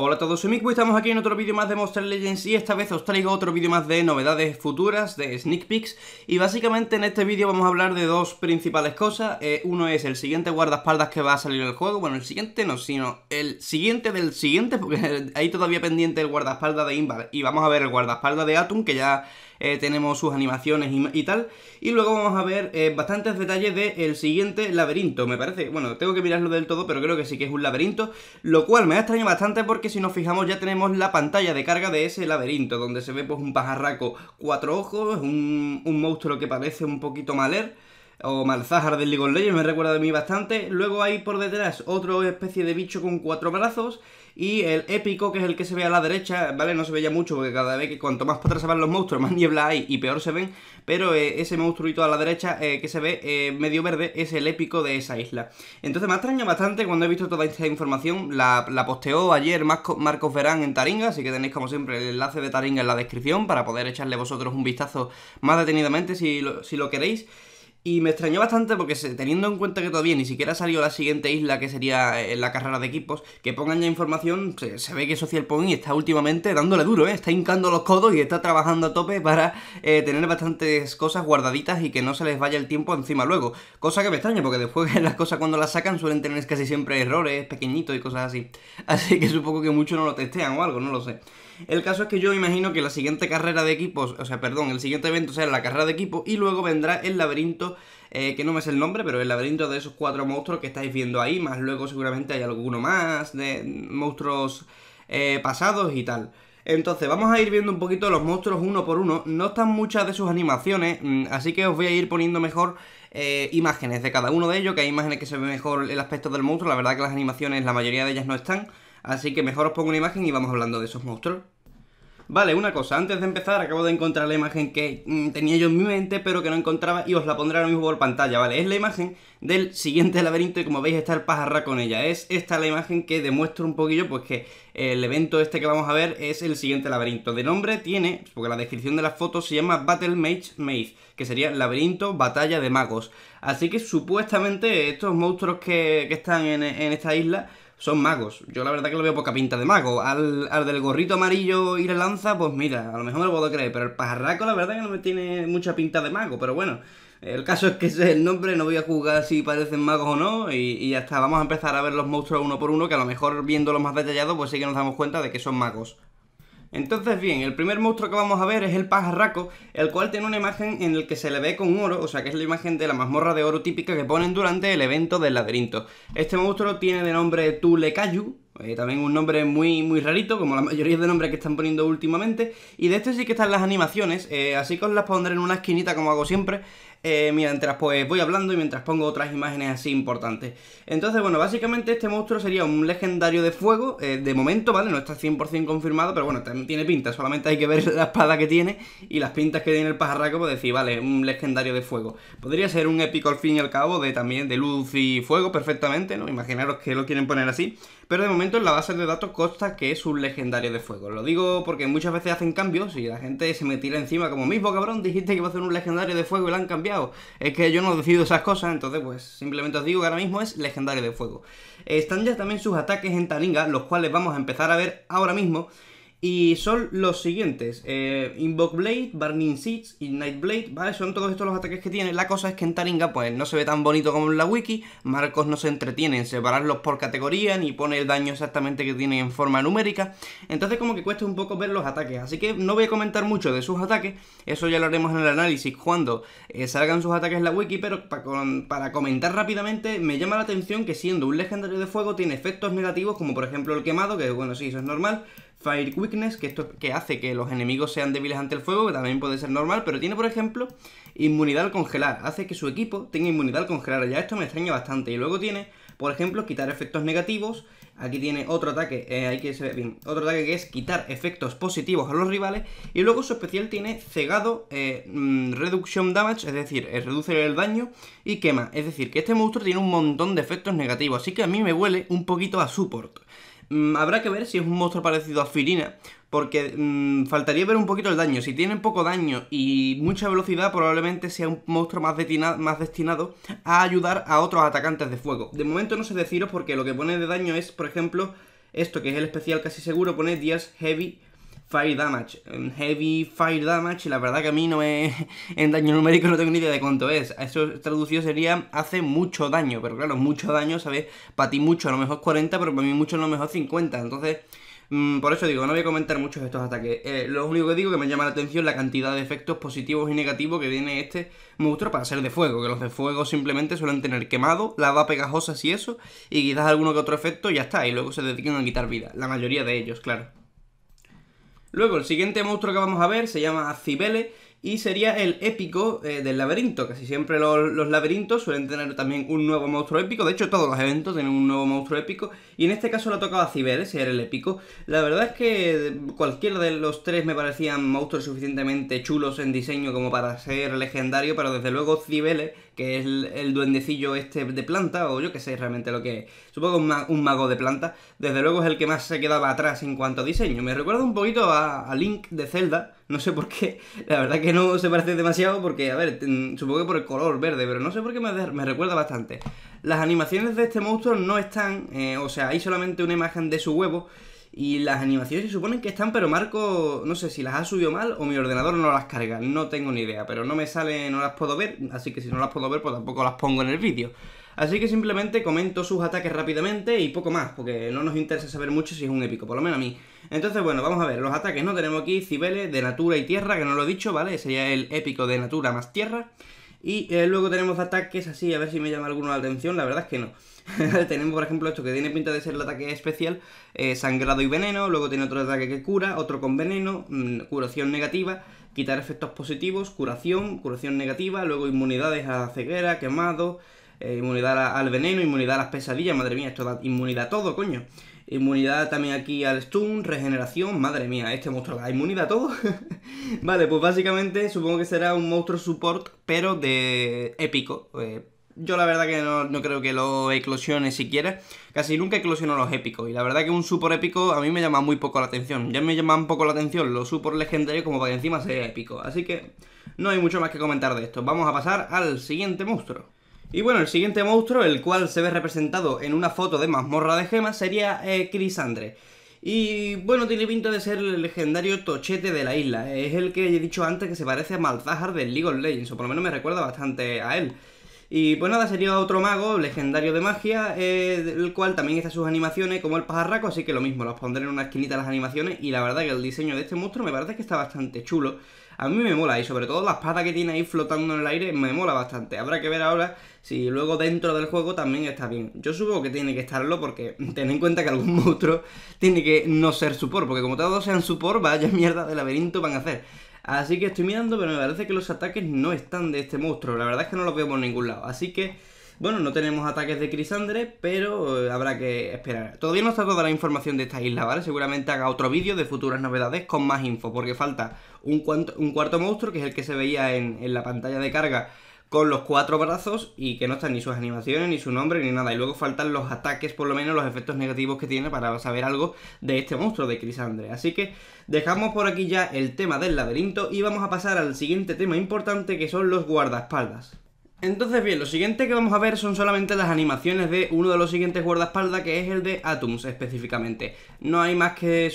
Hola a todos, soy Miku y estamos aquí en otro vídeo más de Monster Legends y esta vez os traigo otro vídeo más de novedades futuras, de sneak peeks y básicamente en este vídeo vamos a hablar de dos principales cosas eh, uno es el siguiente guardaespaldas que va a salir en el juego, bueno el siguiente no, sino el siguiente del siguiente porque hay todavía pendiente el guardaespaldas de Invar y vamos a ver el guardaespaldas de Atum que ya eh, tenemos sus animaciones y, tal. Y luego vamos a ver eh, bastantes detalles del el siguiente laberinto, me parece. Bueno, tengo que mirarlo del todo, pero creo que sí que es un laberinto, lo cual me ha extrañado bastante porque si nos fijamos ya tenemos la pantalla de carga de ese laberinto, donde se ve pues un pajarraco cuatro ojos, un, monstruo que parece un poquito maler o Malzahar del League of me recuerda de mí bastante. Luego hay por detrás otra especie de bicho con cuatro brazos y el épico, que es el que se ve a la derecha, ¿vale? No se veía mucho porque cada vez que cuanto más para se van los monstruos, más niebla hay y peor se ven. Pero eh, ese monstruito a la derecha eh, que se ve eh, medio verde es el épico de esa isla. Entonces me ha extrañado bastante cuando he visto toda esta información. La, posteó ayer Marco, Marcos Verán en Taringa, así que tenéis como siempre el enlace de Taringa en la descripción para poder echarle vosotros un vistazo más detenidamente si si lo queréis. Y me extrañó bastante porque teniendo en cuenta que todavía ni siquiera salió la siguiente isla que sería eh, la carrera de equipos, que pongan ya información, se, ve que Social Point está últimamente dándole duro, ¿eh? está hincando los codos y está trabajando a tope para eh, tener bastantes cosas guardaditas y que no se les vaya el tiempo encima luego. Cosa que me extraña porque después las cosas cuando las sacan suelen tener casi siempre errores pequeñitos y cosas así. Así que supongo que muchos no lo testean o algo, no lo sé. El caso es que yo imagino que la siguiente carrera de equipos, o sea, perdón, el siguiente evento será la carrera de equipos y luego vendrá el laberinto eh, que no me es el nombre, pero el laberinto de esos cuatro monstruos que estáis viendo ahí, más luego seguramente hay alguno más de monstruos eh, pasados y tal. Entonces, vamos a ir viendo un poquito los monstruos uno por uno. No están muchas de sus animaciones, mm, así que os voy a ir poniendo mejor eh, imágenes de cada uno de ellos, que hay imágenes que se ve mejor el aspecto del monstruo. La verdad que las animaciones, la mayoría de ellas no están, así que mejor os pongo una imagen y vamos hablando de esos monstruos. Vale, una cosa, antes de empezar acabo de encontrar la imagen que mm, tenía yo en mi mente pero que no encontraba y os la pondré ahora mismo por pantalla, ¿vale? Es la imagen del siguiente laberinto y como veis está el pajarra con ella. Es esta la imagen que demuestra un poquillo pues que el evento este que vamos a ver es el siguiente laberinto. De nombre tiene, porque la descripción de la foto se llama Battle Mage Maze, que sería laberinto batalla de magos. Así que supuestamente estos monstruos que, que están en, en esta isla son magos. Yo la verdad que lo veo poca pinta de mago. Al, del gorrito amarillo y la lanza, pues mira, a lo mejor me lo puedo creer, pero el pajarraco la verdad que no me tiene mucha pinta de mago, pero bueno. El caso es que ese es el nombre, no voy a juzgar si parecen magos o no, y, hasta vamos a empezar a ver los monstruos uno por uno, que a lo mejor viéndolos más detallados, pues sí que nos damos cuenta de que son magos. Entonces bien, el primer monstruo que vamos a ver es el pajarraco, el cual tiene una imagen en la que se le ve con oro, o sea que es la imagen de la mazmorra de oro típica que ponen durante el evento del laberinto. Este monstruo tiene de nombre Tulekayu, eh, también un nombre muy, muy rarito, como la mayoría de nombres que están poniendo últimamente. Y de este sí que están las animaciones, eh, así que os las pondré en una esquinita como hago siempre eh, mientras pues voy hablando y mientras pongo otras imágenes así importantes. Entonces, bueno, básicamente este monstruo sería un legendario de fuego, eh, de momento, ¿vale? No está 100% confirmado, pero bueno, también tiene pinta, solamente hay que ver la espada que tiene y las pintas que tiene el pajarraco, pues decir, vale, un legendario de fuego. Podría ser un épico al fin y al cabo de también de luz y fuego perfectamente, ¿no? Imaginaros que lo quieren poner así, pero de momento en la base de datos consta que es un legendario de fuego. Lo digo porque muchas veces hacen cambios y la gente se me tira encima como, mismo cabrón, dijiste que iba a ser un legendario de fuego y lo han cambiado es que yo no decido esas cosas, entonces pues simplemente os digo que ahora mismo es legendario de fuego. Están ya también sus ataques en talinga los cuales vamos a empezar a ver ahora mismo. Y son los siguientes: eh, Invoke Blade, Burning Seeds, Night Blade, ¿vale? Son todos estos los ataques que tiene. La cosa es que en Taringa, pues no se ve tan bonito como en la wiki. Marcos no se entretiene en separarlos por categoría ni pone el daño exactamente que tiene en forma numérica. Entonces, como que cuesta un poco ver los ataques. Así que no voy a comentar mucho de sus ataques. Eso ya lo haremos en el análisis cuando eh, salgan sus ataques en la wiki. Pero para comentar rápidamente, me llama la atención que siendo un legendario de fuego tiene efectos negativos, como por ejemplo el quemado, que bueno, sí, eso es normal Fire Weakness, que esto que hace que los enemigos sean débiles ante el fuego, que también puede ser normal, pero tiene, por ejemplo, inmunidad al congelar. Hace que su equipo tenga inmunidad al congelar. Ya esto me extraña bastante. Y luego tiene, por ejemplo, quitar efectos negativos. Aquí tiene otro ataque, eh, hay que ser bien, otro ataque que es quitar efectos positivos a los rivales. Y luego su especial tiene cegado, eh, mm, reduction damage, es decir, eh, reduce el daño y quema. Es decir, que este monstruo tiene un montón de efectos negativos, así que a mí me huele un poquito a support. Mm, habrá que ver si es un monstruo parecido a Firina, porque mm, faltaría ver un poquito el daño. Si tiene poco daño y mucha velocidad, probablemente sea un monstruo más, más, destinado a ayudar a otros atacantes de fuego. De momento no sé deciros porque lo que pone de daño es, por ejemplo, esto que es el especial casi seguro, pone Días Heavy Fire Damage. Heavy Fire Damage, y la verdad que a mí no me... en daño numérico no tengo ni idea de cuánto es. Eso traducido sería hace mucho daño, pero claro, mucho daño, ¿sabes? Para ti mucho, a lo mejor 40, pero para mí mucho a lo mejor 50. Entonces, mm, por eso digo, no voy a comentar muchos estos ataques. Eh, lo único que digo que me llama la atención la cantidad de efectos positivos y negativos que tiene este monstruo para ser de fuego. Que los de fuego simplemente suelen tener quemado, lava pegajosa y eso, y quizás alguno que otro efecto y ya está. Y luego se dedican a quitar vida. La mayoría de ellos, claro. Luego, el siguiente monstruo que vamos a ver se llama Cibele y sería el épico eh, del laberinto. Casi siempre los, laberintos suelen tener también un nuevo monstruo épico. De hecho, todos los eventos tienen un nuevo monstruo épico. Y en este caso lo tocaba Cibeles, era el épico. La verdad es que cualquiera de los tres me parecían monstruos suficientemente chulos en diseño como para ser legendario, pero desde luego Cibele que es el, duendecillo este de planta, o yo que sé realmente lo que es. Supongo un, mago de planta. Desde luego es el que más se quedaba atrás en cuanto a diseño. Me recuerda un poquito a, Link de Zelda, no sé por qué. La verdad que no se parece demasiado porque, a ver, mm, supongo que por el color verde, pero no sé por qué me, recuerda bastante. Las animaciones de este monstruo no están, eh, o sea, hay solamente una imagen de su huevo y las animaciones se suponen que están, pero Marco, no sé si las ha subido mal o mi ordenador no las carga, no tengo ni idea, pero no me sale, no las puedo ver, así que si no las puedo ver, pues tampoco las pongo en el vídeo. Así que simplemente comento sus ataques rápidamente y poco más, porque no nos interesa saber mucho si es un épico, por lo menos a mí. Entonces, bueno, vamos a ver, los ataques, ¿no? Tenemos aquí Cibeles de Natura y Tierra, que no lo he dicho, ¿vale? Sería el épico de Natura más Tierra. Y eh, luego tenemos ataques así, a ver si me llama alguno la atención, la verdad es que no. tenemos, por ejemplo, esto que tiene pinta de ser el ataque especial, eh, sangrado y veneno, luego tiene otro ataque que cura, otro con veneno, mm, curación negativa, quitar efectos positivos, curación, curación negativa, luego inmunidades a ceguera, quemado, eh, inmunidad al veneno, inmunidad a las pesadillas, madre mía, esto da inmunidad a todo, coño. Inmunidad también aquí al stun, regeneración, madre mía, este monstruo da inmunidad a todo. vale, pues básicamente supongo que será un monstruo support, pero de épico. Eh, yo la verdad que no, no, creo que lo eclosione siquiera. Casi nunca eclosiono los épicos. Y la verdad que un super épico a mí me llama muy poco la atención. Ya me llaman poco la atención los super legendarios como para que encima sea épico. Así que no hay mucho más que comentar de esto. Vamos a pasar al siguiente monstruo. Y bueno, el siguiente monstruo, el cual se ve representado en una foto de mazmorra de gemas, sería eh, Crisandre. Y bueno, tiene pinta de ser el legendario tochete de la isla. Es el que he dicho antes que se parece a Malzahar del League of Legends, o por lo menos me recuerda bastante a él. Y pues nada, sería otro mago legendario de magia, eh, el cual también está sus animaciones como el pajarraco, así que lo mismo, los pondré en una esquinita las animaciones y la verdad que el diseño de este monstruo me parece que está bastante chulo. A mí me mola y sobre todo la espada que tiene ahí flotando en el aire me mola bastante. Habrá que ver ahora si luego dentro del juego también está bien. Yo supongo que tiene que estarlo porque ten en cuenta que algún monstruo tiene que no ser support, porque como todos sean support, vaya mierda de laberinto van a hacer. Así que estoy mirando, pero me parece que los ataques no están de este monstruo. La verdad es que no los veo por ningún lado. Así que, bueno, no tenemos ataques de Crisandre, pero eh, habrá que esperar. Todavía no está toda la información de esta isla, ¿vale? Seguramente haga otro vídeo de futuras novedades con más info, porque falta un, un cuarto monstruo, que es el que se veía en, en la pantalla de carga con los cuatro brazos y que no están ni sus animaciones, ni su nombre, ni nada. Y luego faltan los ataques, por lo menos los efectos negativos que tiene para saber algo de este monstruo de Crisandre. Así que dejamos por aquí ya el tema del laberinto y vamos a pasar al siguiente tema importante que son los guardaespaldas. Entonces bien, lo siguiente que vamos a ver son solamente las animaciones de uno de los siguientes guardaespaldas que es el de Atoms específicamente. No hay más que,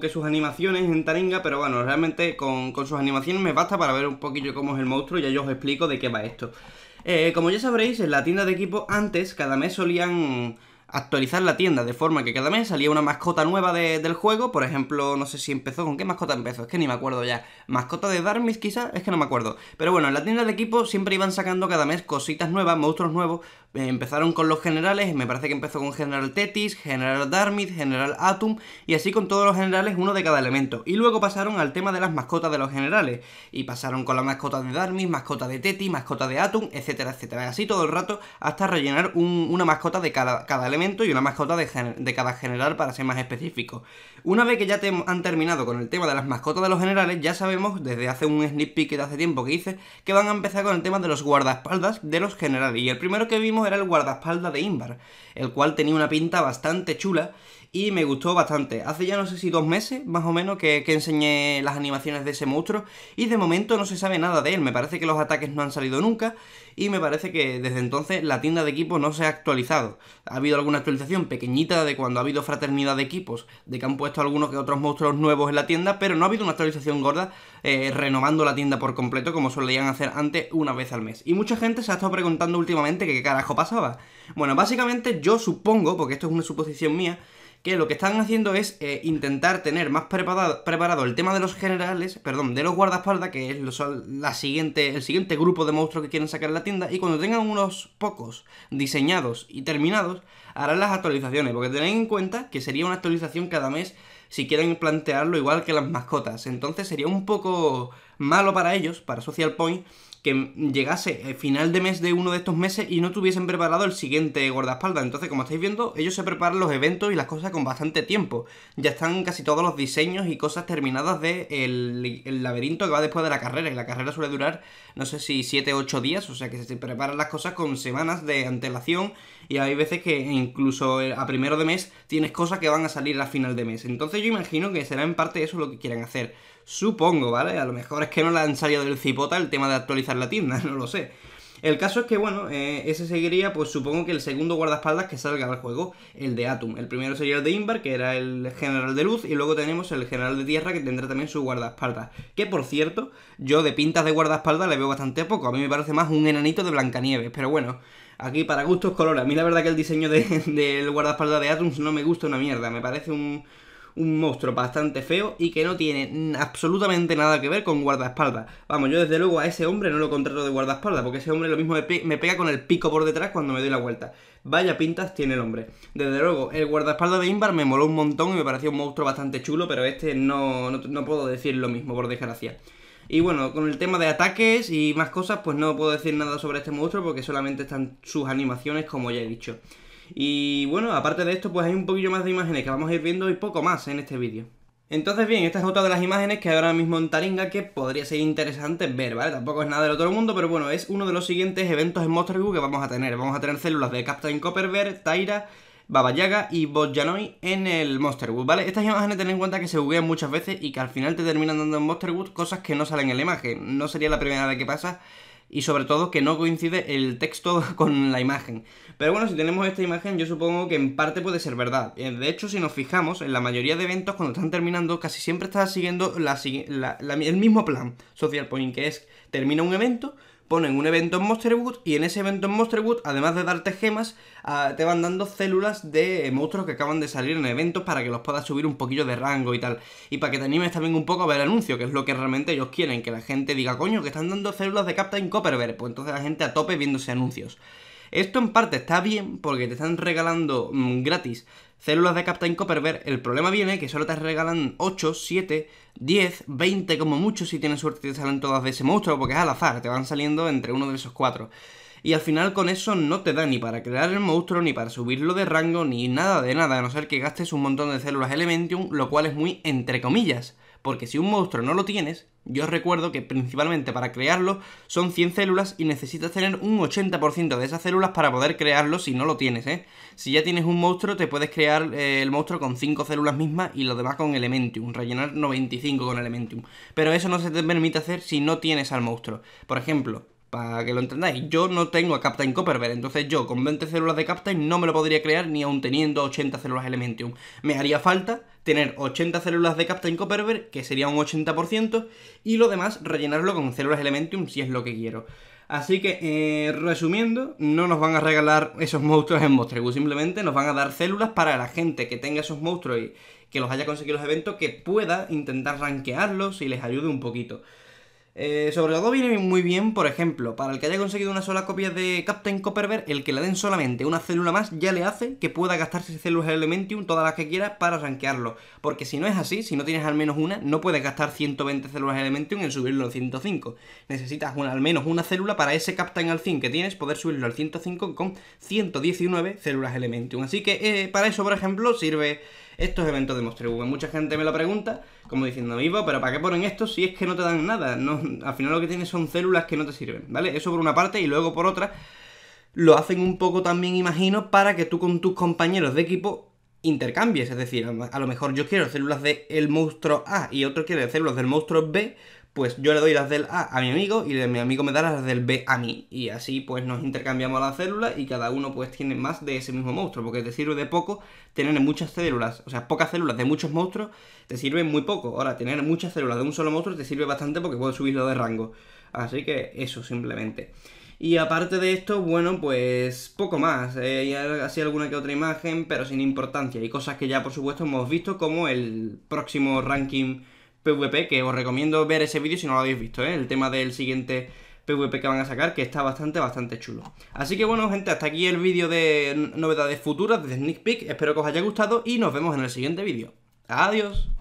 que sus animaciones en Taringa, pero bueno, realmente con, sus animaciones me basta para ver un poquillo cómo es el monstruo y ya yo os explico de qué va esto. Eh, como ya sabréis, en la tienda de equipo antes cada mes solían actualizar la tienda de forma que cada mes salía una mascota nueva de, del juego. Por ejemplo, no sé si empezó, ¿con qué mascota empezó? Es que ni me acuerdo ya. ¿Mascota de Darmis quizás? Es que no me acuerdo. Pero bueno, en la tienda de equipo siempre iban sacando cada mes cositas nuevas, monstruos nuevos, Empezaron con los generales, me parece que empezó con General Tetis, General Darmit, General Atum y así con todos los generales, uno de cada elemento. Y luego pasaron al tema de las mascotas de los generales. Y pasaron con la mascota de Darmid, mascota de Tetis, mascota de Atum, etcétera, etcétera. así todo el rato hasta rellenar un, una mascota de cada, cada, elemento y una mascota de, de cada general para ser más específico. Una vez que ya te han terminado con el tema de las mascotas de los generales, ya sabemos desde hace un sneak peek de hace tiempo que hice que van a empezar con el tema de los guardaespaldas de los generales. Y el primero que vimos era el guardaespaldas de Imbar, el cual tenía una pinta bastante chula y me gustó bastante. Hace ya no sé si dos meses, más o menos, que, enseñé las animaciones de ese monstruo y de momento no se sabe nada de él. Me parece que los ataques no han salido nunca y me parece que desde entonces la tienda de equipos no se ha actualizado. Ha habido alguna actualización pequeñita de cuando ha habido fraternidad de equipos, de que han puesto algunos que otros monstruos nuevos en la tienda, pero no ha habido una actualización gorda eh, renovando la tienda por completo como solían hacer antes una vez al mes. Y mucha gente se ha estado preguntando últimamente qué carajo pasaba. Bueno, básicamente yo supongo, porque esto es una suposición mía, que lo que están haciendo es eh, intentar tener más preparado, el tema de los generales, perdón, de los guardaespaldas, que es los, la siguiente, el siguiente grupo de monstruos que quieren sacar en la tienda, y cuando tengan unos pocos diseñados y terminados, harán las actualizaciones, porque tened en cuenta que sería una actualización cada mes si quieren plantearlo igual que las mascotas, entonces sería un poco malo para ellos, para Social Point, llegase el final de mes de uno de estos meses y no tuviesen preparado el siguiente guardaespaldas. Entonces, como estáis viendo, ellos se preparan los eventos y las cosas con bastante tiempo. Ya están casi todos los diseños y cosas terminadas de el laberinto que va después de la carrera. Y la carrera suele durar, no sé si 7 o 8 días, o sea que se preparan las cosas con semanas de antelación y hay veces que incluso a primero de mes tienes cosas que van a salir a final de mes. Entonces yo imagino que será en parte eso lo que quieran hacer. Supongo, ¿vale? A lo mejor es que no la han salido del cipota el tema de actualizar la tienda, no lo sé. El caso es que, bueno, eh, ese seguiría, pues supongo que el segundo guardaespaldas que salga al juego, el de Atum. El primero sería el de Invar, que era el general de luz, y luego tenemos el general de tierra, que tendrá también su guardaespaldas. Que, por cierto, yo de pintas de guardaespaldas le veo bastante poco. A mí me parece más un enanito de Blancanieves, pero bueno... Aquí para gustos colores. A mí la verdad que el diseño del de, de guardaespaldas de Atum no me gusta una mierda. Me parece un, un monstruo bastante feo y que no tiene absolutamente nada que ver con guardaespaldas. Vamos, yo desde luego a ese hombre no lo contrato de guardaespaldas, porque ese hombre lo mismo me, pega con el pico por detrás cuando me doy la vuelta. Vaya pintas tiene el hombre. Desde luego, el guardaespaldas de Inbar me moló un montón y me pareció un monstruo bastante chulo, pero este no, no, no puedo decir lo mismo, por desgracia. Y bueno, con el tema de ataques y más cosas, pues no puedo decir nada sobre este monstruo porque solamente están sus animaciones, como ya he dicho. Y bueno, aparte de esto, pues hay un poquillo más de imágenes que vamos a ir viendo y poco más en este vídeo. Entonces bien, esta es otra de las imágenes que ahora mismo en Taringa que podría ser interesante ver, ¿vale? Tampoco es nada del otro mundo, pero bueno, es uno de los siguientes eventos en Monster que vamos a tener. Vamos a tener células de Captain Copperbear, Taira, Baba Yaga y Bojanoi en el Monster ¿vale? Estas imágenes ten en cuenta que se buguean muchas veces y que al final te terminan dando en Monster cosas que no salen en la imagen. No sería la primera vez que pasa y sobre todo que no coincide el texto con la imagen. Pero bueno, si tenemos esta imagen, yo supongo que en parte puede ser verdad. Eh, de hecho, si nos fijamos, en la mayoría de eventos, cuando están terminando, casi siempre está siguiendo la, el mismo plan Social Point, que es termina un evento, ponen un evento en Monsterwood y en ese evento en Monsterwood, además de darte gemas, ah, te van dando células de monstruos que acaban de salir en eventos para que los puedas subir un poquillo de rango y tal. Y para que te animes también un poco a ver anuncios, que es lo que realmente ellos quieren, que la gente diga, coño, que están dando células de Captain Copperberg. Pues entonces la gente a tope viéndose anuncios. Esto en parte está bien porque te están regalando mm, gratis células de Captain Copperberg. El problema viene que solo te regalan 8, 7, 10, 20 como mucho si tienes suerte y te salen todas de ese monstruo porque es al azar, te van saliendo entre uno de esos cuatro y al final con eso no te da ni para crear el monstruo, ni para subirlo de rango, ni nada de nada, a no ser que gastes un montón de células Elementium, lo cual es muy entre comillas porque si un monstruo no lo tienes, yo recuerdo que principalmente para crearlo son 100 células y necesitas tener un 80% de esas células para poder crearlo si no lo tienes, ¿eh? Si ya tienes un monstruo, te puedes crear eh, el monstruo con 5 células mismas y lo demás con Elementium, rellenar 95 con Elementium. Pero eso no se te permite hacer si no tienes al monstruo. Por ejemplo, para que lo entendáis, yo no tengo a Captain Copperver, entonces yo con 20 células de Captain no me lo podría crear ni aun teniendo 80 células Elementium. Me haría falta tener 80 células de Captain Copperver, que sería un 80%, y lo demás rellenarlo con células Elementium si es lo que quiero. Así que, eh, resumiendo, no nos van a regalar esos monstruos en Monster simplemente nos van a dar células para la gente que tenga esos monstruos y que los haya conseguido los eventos, que pueda intentar rankearlos y les ayude un poquito. Eh, sobre todo viene muy bien, por ejemplo, para el que haya conseguido una sola copia de Captain Copperberg, el que le den solamente una célula más ya le hace que pueda gastarse células Elementium, todas las que quiera, para rankearlo. Porque si no es así, si no tienes al menos una, no puedes gastar 120 células Elementium en subirlo al 105. Necesitas al menos una célula para ese Captain al que tienes, poder subirlo al 105 con 119 células Elementium. Así que eh, para eso, por ejemplo, sirve estos eventos de Monstruo Mucha gente me lo pregunta, como diciendo, vivo, pero ¿para qué ponen esto si es que no te dan nada? No, al final lo que tienes son células que no te sirven, ¿vale? Eso por una parte y luego por otra lo hacen un poco también, imagino, para que tú con tus compañeros de equipo intercambies. Es decir, a lo mejor yo quiero células del monstruo A y otro quiere células del monstruo B, pues yo le doy las del A a mi amigo y mi amigo me da las del B a mí. Y así pues nos intercambiamos las células y cada uno pues tiene más de ese mismo monstruo, porque te sirve de poco tener muchas células, o sea, pocas células de muchos monstruos te sirve muy poco. Ahora, tener muchas células de un solo monstruo te sirve bastante porque puedes subirlo de rango. Así que eso simplemente. Y aparte de esto, bueno, pues poco más. Eh, y así alguna que otra imagen, pero sin importancia. Y cosas que ya por supuesto hemos visto como el próximo ranking PvP, que os recomiendo ver ese vídeo si no lo habéis visto, ¿eh? el tema del siguiente PvP que van a sacar, que está bastante, bastante chulo. Así que bueno, gente, hasta aquí el vídeo de novedades futuras de Sneak Peek, espero que os haya gustado y nos vemos en el siguiente vídeo. Adiós.